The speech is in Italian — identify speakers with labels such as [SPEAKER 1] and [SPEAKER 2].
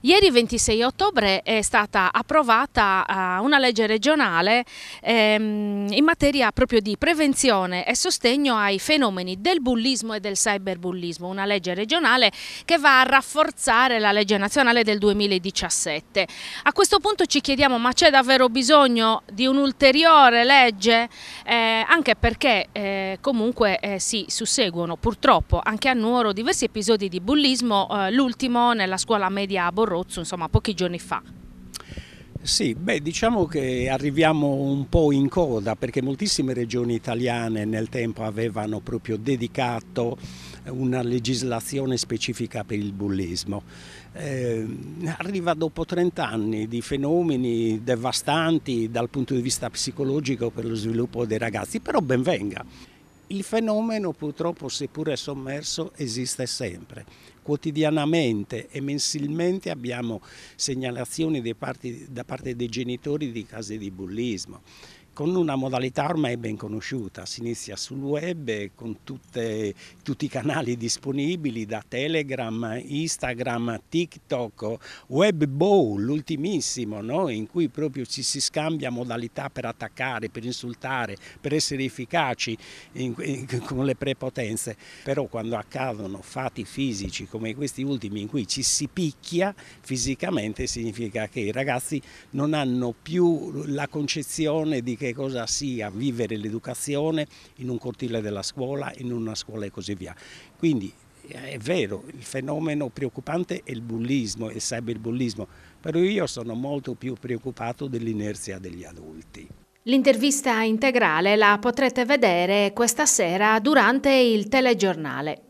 [SPEAKER 1] Ieri 26 ottobre è stata approvata eh, una legge regionale ehm, in materia proprio di prevenzione e sostegno ai fenomeni del bullismo e del cyberbullismo, una legge regionale che va a rafforzare la legge nazionale del 2017. A questo punto ci chiediamo ma c'è davvero bisogno di un'ulteriore legge? Eh, anche perché eh, comunque eh, si susseguono purtroppo anche a Nuoro diversi episodi di bullismo, eh, l'ultimo nella scuola media a Borussia Rozzo, insomma pochi giorni fa.
[SPEAKER 2] Sì, beh, diciamo che arriviamo un po' in coda perché moltissime regioni italiane nel tempo avevano proprio dedicato una legislazione specifica per il bullismo. Eh, arriva dopo 30 anni di fenomeni devastanti dal punto di vista psicologico per lo sviluppo dei ragazzi, però ben venga. Il fenomeno purtroppo, seppur è sommerso, esiste sempre. Quotidianamente e mensilmente abbiamo segnalazioni da parte dei genitori di casi di bullismo con una modalità ormai ben conosciuta, si inizia sul web con tutte, tutti i canali disponibili da Telegram, Instagram, TikTok, Web Bowl, l'ultimissimo, no? in cui proprio ci si scambia modalità per attaccare, per insultare, per essere efficaci in, in, con le prepotenze, però quando accadono fatti fisici come questi ultimi in cui ci si picchia fisicamente significa che i ragazzi non hanno più la concezione di che che cosa sia vivere l'educazione in un cortile della scuola, in una scuola e così via. Quindi eh, è vero, il fenomeno preoccupante è il bullismo, il cyberbullismo, però io sono molto più preoccupato dell'inerzia degli adulti.
[SPEAKER 1] L'intervista integrale la potrete vedere questa sera durante il telegiornale.